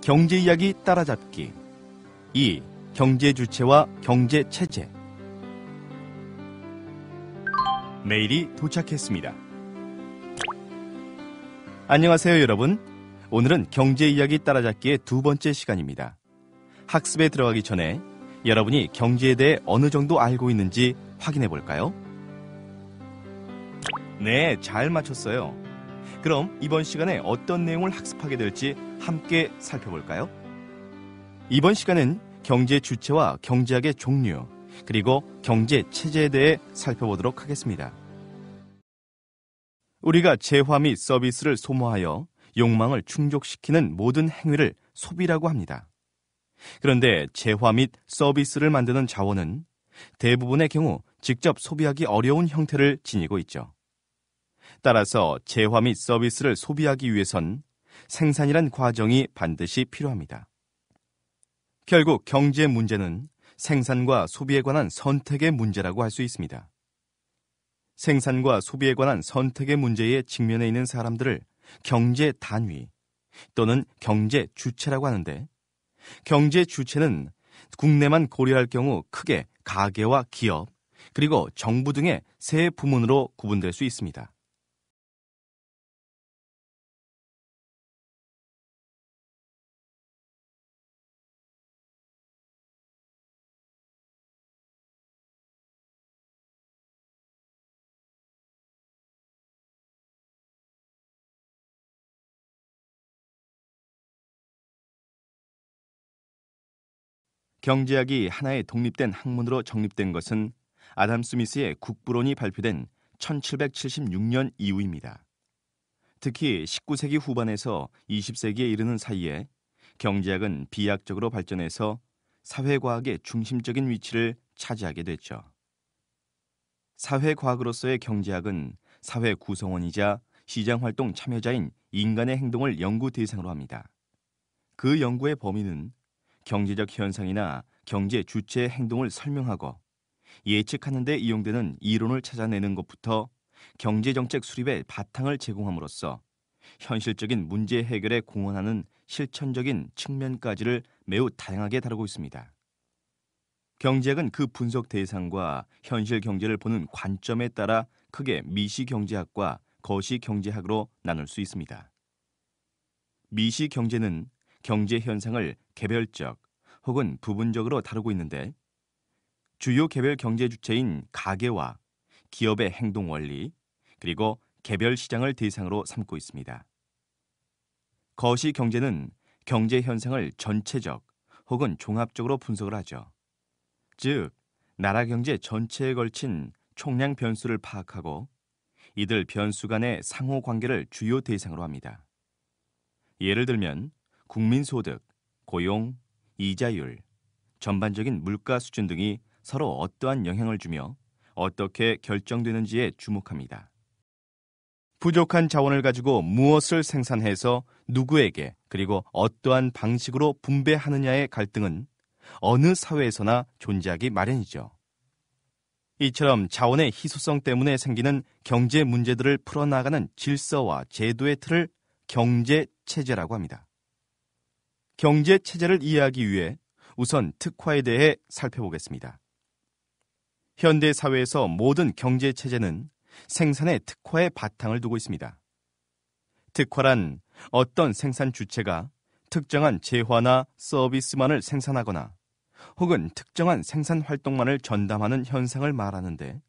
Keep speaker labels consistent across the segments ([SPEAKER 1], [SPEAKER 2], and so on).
[SPEAKER 1] 경제 이야기 따라잡기 2. 경제 주체와 경제 체제 메일이 도착했습니다. 안녕하세요, 여러분. 오늘은 경제 이야기 따라잡기의 두 번째 시간입니다. 학습에 들어가기 전에 여러분이 경제에 대해 어느 정도 알고 있는지 확인해 볼까요? 네, 잘 맞췄어요. 그럼 이번 시간에 어떤 내용을 학습하게 될지 함께 살펴볼까요? 이번 시간은 경제 주체와 경제학의 종류, 그리고 경제 체제에 대해 살펴보도록 하겠습니다. 우리가 재화 및 서비스를 소모하여 욕망을 충족시키는 모든 행위를 소비라고 합니다. 그런데 재화 및 서비스를 만드는 자원은 대부분의 경우 직접 소비하기 어려운 형태를 지니고 있죠. 따라서 재화 및 서비스를 소비하기 위해선 생산이란 과정이 반드시 필요합니다. 결국 경제 문제는 생산과 소비에 관한 선택의 문제라고 할 수 있습니다. 생산과 소비에 관한 선택의 문제에 직면해 있는 사람들을 경제 단위 또는 경제 주체라고 하는데 경제 주체는 국내만 고려할 경우 크게 가계와 기업 그리고 정부 등의 세 부문으로
[SPEAKER 2] 구분될 수 있습니다. 경제학이 하나의 독립된 학문으로 정립된 것은 아담 스미스의 국부론이 발표된
[SPEAKER 1] 1776년 이후입니다. 특히 19세기 후반에서 20세기에 이르는 사이에 경제학은 비약적으로 발전해서 사회과학의 중심적인 위치를 차지하게 됐죠. 사회과학으로서의 경제학은 사회 구성원이자 시장활동 참여자인 인간의 행동을 연구 대상으로 합니다. 그 연구의 범위는 경제적 현상이나 경제 주체의 행동을 설명하고 예측하는 데 이용되는 이론을 찾아내는 것부터 경제 정책 수립의 바탕을 제공함으로써 현실적인 문제 해결에 공헌하는 실천적인 측면까지를 매우 다양하게 다루고 있습니다. 경제학은 그 분석 대상과 현실 경제를 보는 관점에 따라 크게 미시 경제학과 거시 경제학으로 나눌 수 있습니다. 미시 경제는 경제 현상을 개별적 혹은 부분적으로 다루고 있는데 주요 개별 경제 주체인 가계와 기업의 행동 원리 그리고 개별 시장을 대상으로 삼고 있습니다. 거시 경제는 경제 현상을 전체적 혹은 종합적으로 분석을 하죠. 즉, 나라 경제 전체에 걸친 총량 변수를 파악하고 이들 변수 간의 상호 관계를 주요 대상으로 합니다. 예를 들면 국민 소득, 고용, 이자율, 전반적인 물가 수준 등이 서로 어떠한 영향을 주며 어떻게 결정되는지에 주목합니다. 부족한 자원을 가지고 무엇을 생산해서 누구에게 그리고 어떠한 방식으로 분배하느냐의 갈등은 어느 사회에서나 존재하기 마련이죠. 이처럼 자원의 희소성 때문에 생기는 경제 문제들을 풀어나가는 질서와 제도의 틀을 경제 체제라고 합니다. 경제 체제를 이해하기 위해 우선 특화에 대해 살펴보겠습니다. 현대 사회에서 모든 경제 체제는 생산의 특화에 바탕을 두고 있습니다. 특화란 어떤 생산 주체가 특정한 재화나 서비스만을 생산하거나 혹은 특정한 생산 활동만을 전담하는 현상을 말하는데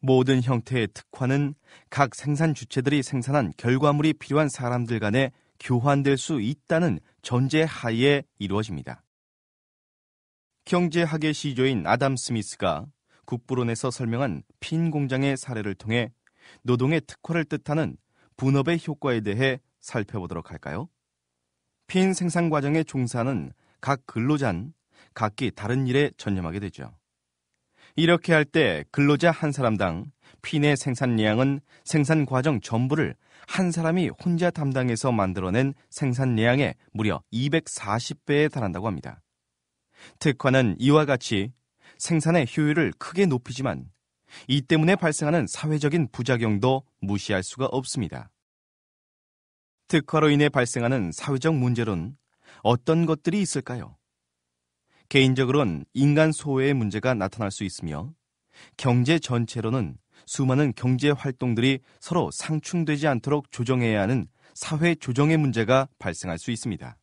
[SPEAKER 1] 모든 형태의 특화는 각 생산 주체들이 생산한 결과물이 필요한 사람들 간의 교환될 수 있다는 전제 하에 이루어집니다. 경제학의 시조인 아담 스미스가 국부론에서 설명한 핀 공장의 사례를 통해 노동의 특화를 뜻하는 분업의 효과에 대해 살펴보도록 할까요? 핀 생산 과정의 종사는 각 근로자는 각기 다른 일에 전념하게 되죠. 이렇게 할 때 근로자 한 사람당 핀의 생산량은 생산 과정 전부를 한 사람이 혼자 담당해서 만들어낸 생산량의 무려 240배에 달한다고 합니다. 특화는 이와 같이 생산의 효율을 크게 높이지만 이 때문에 발생하는 사회적인 부작용도 무시할 수가 없습니다. 특화로 인해 발생하는 사회적 문제론 어떤 것들이 있을까요? 개인적으로는 인간 소외의 문제가 나타날 수 있으며 경제 전체로는 수많은 경제 활동들이 서로 상충되지 않도록 조정해야 하는 사회 조정의 문제가 발생할 수 있습니다.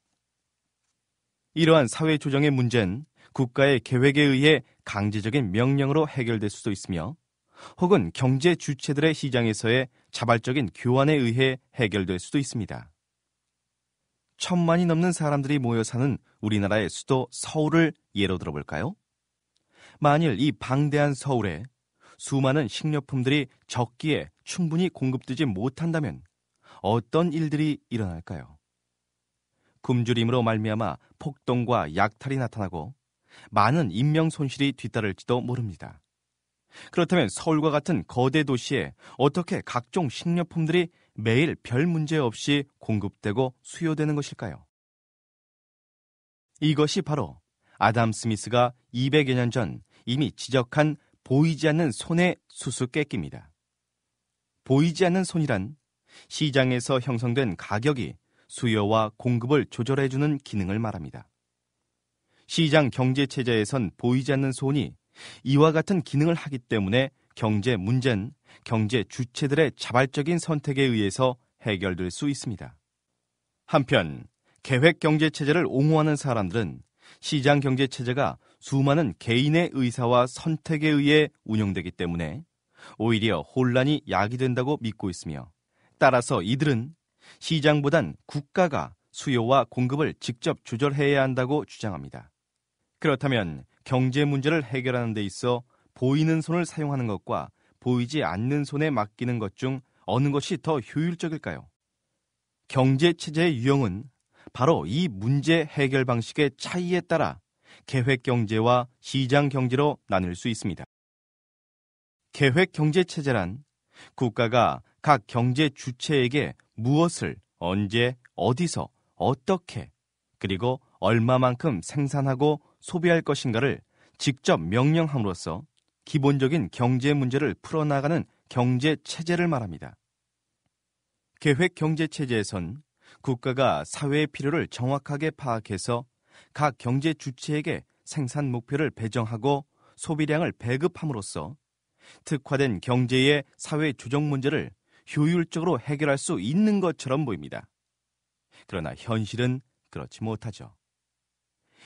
[SPEAKER 1] 이러한 사회 조정의 문제는 국가의 계획에 의해 강제적인 명령으로 해결될 수도 있으며 혹은 경제 주체들의 시장에서의 자발적인 교환에 의해 해결될 수도 있습니다. 천만이 넘는 사람들이 모여 사는 우리나라의 수도 서울을 예로 들어볼까요? 만일 이 방대한 서울에 수많은 식료품들이 적기에 충분히 공급되지 못한다면 어떤 일들이 일어날까요? 굶주림으로 말미암아 폭동과 약탈이 나타나고 많은 인명 손실이 뒤따를지도 모릅니다. 그렇다면 서울과 같은 거대 도시에 어떻게 각종 식료품들이 매일 별 문제 없이 공급되고 수요되는 것일까요? 이것이 바로 아담 스미스가 200여 년 전 이미 지적한 보이지 않는 손의 수수께끼입니다. 보이지 않는 손이란 시장에서 형성된 가격이 수요와 공급을 조절해주는 기능을 말합니다. 시장 경제체제에선 보이지 않는 손이 이와 같은 기능을 하기 때문에 경제 문제는 경제 주체들의 자발적인 선택에 의해서 해결될 수 있습니다. 한편 계획 경제 체제를 옹호하는 사람들은 시장 경제 체제가 수많은 개인의 의사와 선택에 의해 운영되기 때문에 오히려 혼란이 야기 된다고 믿고 있으며 따라서 이들은 시장보단 국가가 수요와 공급을 직접 조절해야 한다고 주장합니다. 그렇다면 경제 문제를 해결하는 데 있어 보이는 손을 사용하는 것과 보이지 않는 손에 맡기는 것 중 어느 것이 더 효율적일까요? 경제 체제의 유형은 바로 이 문제 해결 방식의 차이에 따라 계획 경제와 시장 경제로 나눌 수 있습니다. 계획 경제 체제란 국가가 각 경제 주체에게 무엇을 언제 어디서 어떻게 그리고 얼마만큼 생산하고 소비할 것인가를 직접 명령함으로써 기본적인 경제 문제를 풀어나가는 경제 체제를 말합니다. 계획 경제 체제에선 국가가 사회의 필요를 정확하게 파악해서 각 경제 주체에게 생산 목표를 배정하고 소비량을 배급함으로써 특화된 경제의 사회 조정 문제를 효율적으로 해결할 수 있는 것처럼 보입니다. 그러나 현실은 그렇지 못하죠.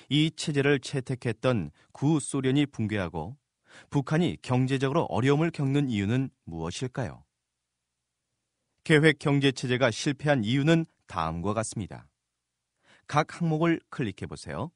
[SPEAKER 1] 이 체제를 채택했던 구소련이 붕괴하고 북한이 경제적으로 어려움을 겪는 이유는 무엇일까요? 계획 경제 체제가 실패한 이유는 다음과 같습니다.
[SPEAKER 2] 각 항목을 클릭해 보세요.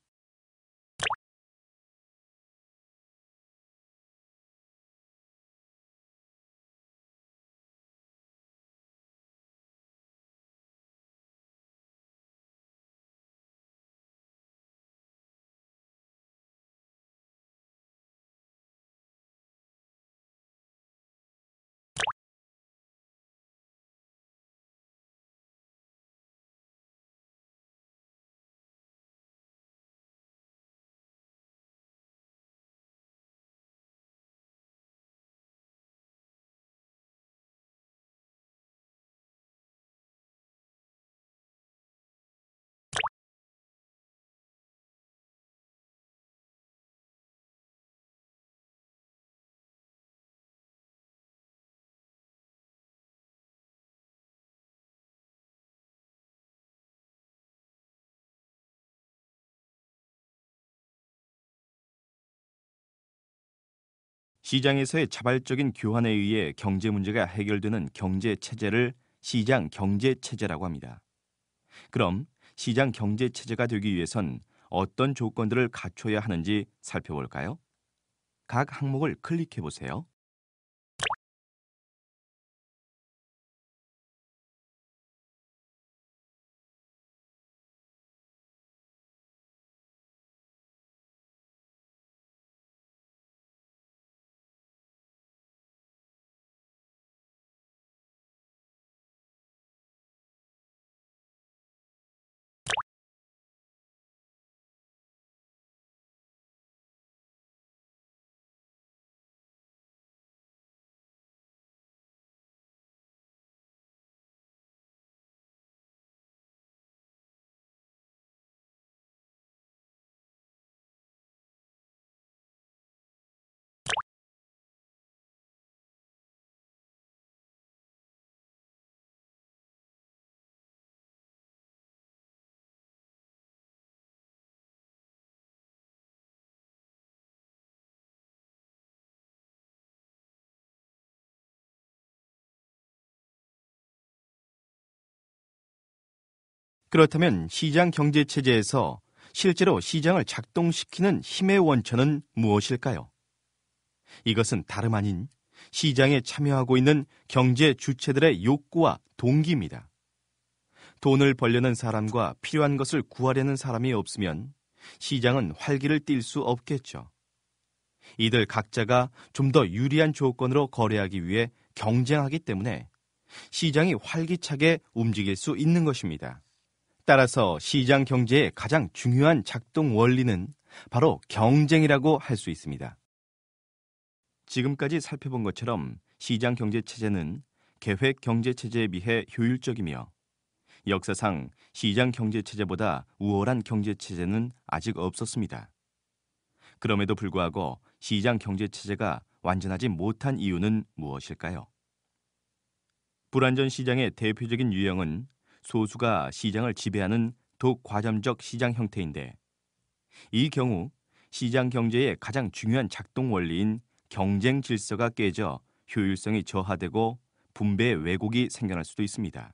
[SPEAKER 2] 시장에서의 자발적인 교환에 의해 경제 문제가
[SPEAKER 1] 해결되는 경제 체제를 시장 경제 체제라고 합니다. 그럼 시장 경제 체제가 되기 위해선 어떤 조건들을 갖춰야 하는지 살펴볼까요?
[SPEAKER 2] 각 항목을 클릭해 보세요. 그렇다면 시장 경제 체제에서 실제로 시장을 작동시키는 힘의 원천은
[SPEAKER 1] 무엇일까요? 이것은 다름 아닌 시장에 참여하고 있는 경제 주체들의 욕구와 동기입니다. 돈을 벌려는 사람과 필요한 것을 구하려는 사람이 없으면 시장은 활기를 띨 수 없겠죠. 이들 각자가 좀 더 유리한 조건으로 거래하기 위해 경쟁하기 때문에 시장이 활기차게 움직일 수 있는 것입니다. 따라서 시장 경제의 가장 중요한 작동 원리는 바로 경쟁이라고 할 수 있습니다. 지금까지 살펴본 것처럼 시장 경제 체제는 계획 경제 체제에 비해 효율적이며 역사상 시장 경제 체제보다 우월한 경제 체제는 아직 없었습니다. 그럼에도 불구하고 시장 경제 체제가 완전하지 못한 이유는 무엇일까요? 불완전 시장의 대표적인 유형은 소수가 시장을 지배하는 독과점적 시장 형태인데 이 경우 시장 경제의 가장 중요한 작동 원리인 경쟁 질서가 깨져 효율성이 저하되고 분배 왜곡이 생겨날 수도 있습니다.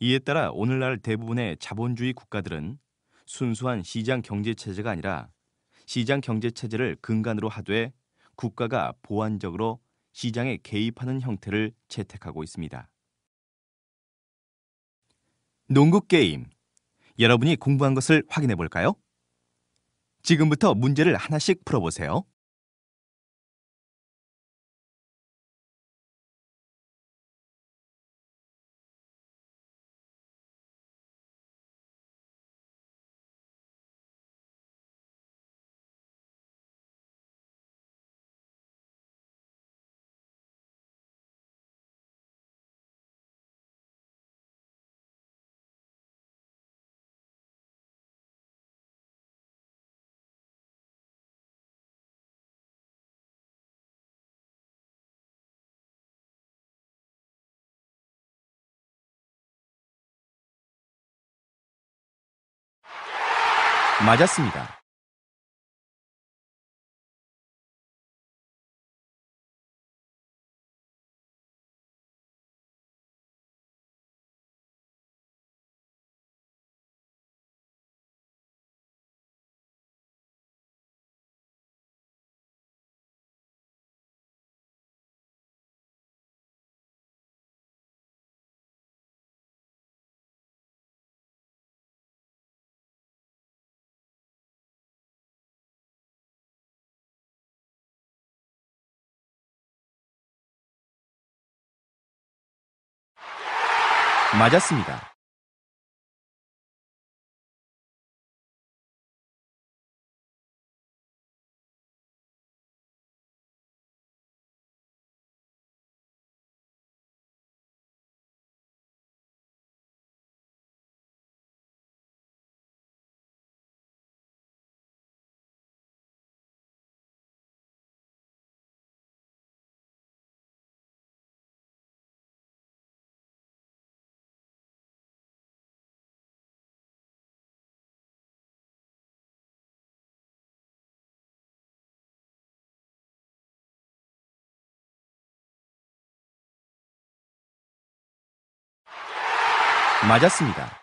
[SPEAKER 1] 이에 따라 오늘날 대부분의 자본주의 국가들은 순수한 시장 경제 체제가 아니라 시장 경제 체제를 근간으로 하되 국가가 보완적으로 시장에 개입하는 형태를 채택하고 있습니다. 농구
[SPEAKER 2] 게임. 여러분이 공부한 것을 확인해 볼까요? 지금부터 문제를 하나씩 풀어보세요. 맞았습니다. 맞았습니다. 맞았습니다.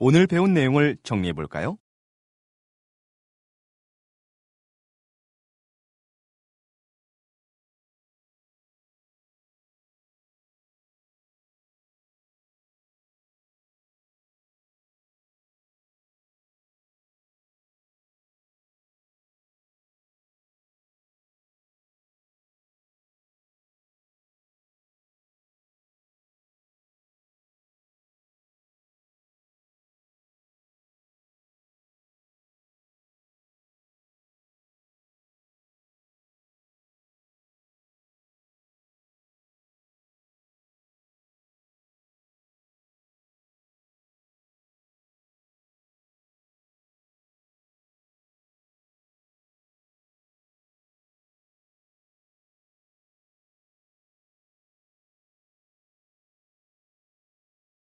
[SPEAKER 2] 오늘 배운 내용을 정리해 볼까요?